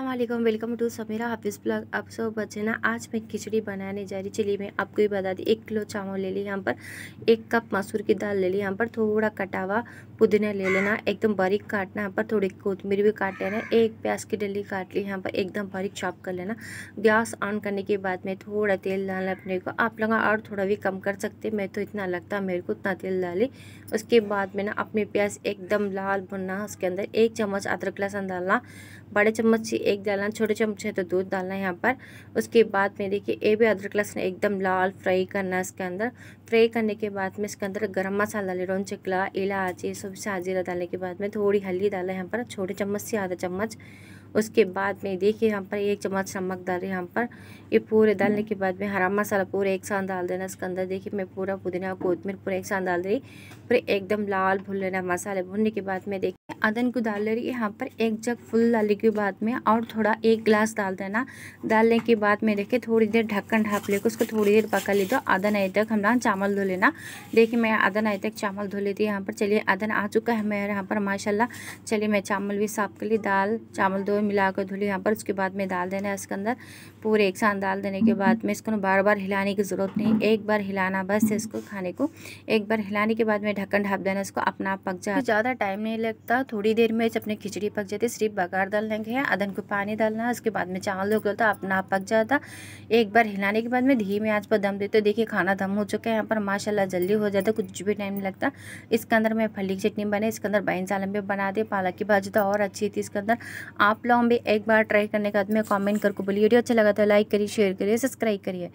अल्लाम welcome to Samira हाफिस हाफिज़ blog आप सब बच्चे ना आज मैं खिचड़ी बनाने जा रही चलिए मैं आपको भी बता दी एक किलो चावल ले ली यहाँ पर एक कप मसूर की दाल ले ली यहाँ पर थोड़ा कटावा पुदीना ले लेना एकदम बारीक काटना यहाँ पर थोड़ी कोतमीर भी काट लेना एक प्याज की डली काट ली यहाँ पर एकदम बारीक चॉप कर लेना गैस ऑन करने के बाद में थोड़ा तेल डालना अपने को आप लोग और थोड़ा भी कम कर सकते मैं तो इतना लगता मेरे को उतना तेल डाली उसके बाद में ना अपने प्याज एकदम लाल भुनना उसके अंदर एक चम्मच अदरक लहसुन डालना बड़े चम्मच एक डालना छोटे चम्मच है तो दूध डालना है यहाँ पर उसके बाद में देखिए ये भी अदरक लहसुन एकदम लाल फ्राई करना है इसके अंदर फ्राई करने के बाद में इसके अंदर गर्म मसाला रोन चिकला इलायची सब से डालने के बाद में थोड़ी हल्दी डालना है यहाँ पर छोटे चम्मच से आधा चम्मच उसके बाद में देखिए यहाँ पर एक चम्मच नमक डाल रही यहाँ पर ये पूरे डालने के बाद में हरा मसाला पूरा एक साथ डाल देना इसके अंदर देखिए मैं पूरा पुदीना कोतमीर पूरा एक साथ डाल रही पूरे एकदम लाल भून लेना मसाले भूनने के बाद में देखिए अदन को डाल रही यहाँ पर एक जग फुल डालने के बाद में और थोड़ा एक गिलास डाल देना डालने के बाद में देखिए थोड़ी देर ढक्कन ढाप लेकर उसको थोड़ी देर पका ली दो तो आधा नहीं तक हम चावल धो लेना देखिए मैं आधा नहीं तक चावल धो लेती यहाँ पर चलिए आधन आ चुका है मेरे यहाँ पर माशाला चलिए मैं चावल भी साफ कर ली दाल चावल धो हुए मिला कर धुली यहाँ पर उसके बाद में डाल देना है इसके अंदर पूरे एक साथ डाल देने के बाद में इसको बार बार हिलाने की ज़रूरत नहीं एक बार हिलाना बस है इसको खाने को एक बार हिलाने के बाद में ढक्कन ढाप देना इसको अपना आप पक जाए ज़्यादा टाइम नहीं लगता थोड़ी देर में अपने खिचड़ी पक जाती सिर्फ बघार डाल लेंगे अदन को पानी डालना उसके बाद में चावल धोख लेता तो अपना आप पक जाता एक बार हिलाने के बाद में धीमे आँच पर दम देते देखिए खाना दम हो चुका है यहाँ पर माशाला जल्दी हो जाता कुछ भी टाइम नहीं लगता इसके अंदर मैं फली की चटनी बने इसके अंदर बैन सालम भी बना दे पालक की भाजी तो और अच्छी थी इसके अंदर आप लॉन्ग भी एक बार ट्राई करने के बाद में कमेंट करके बोलिए वीडियो अच्छा लगा तो लाइक करिए शेयर करिए सब्सक्राइब करिए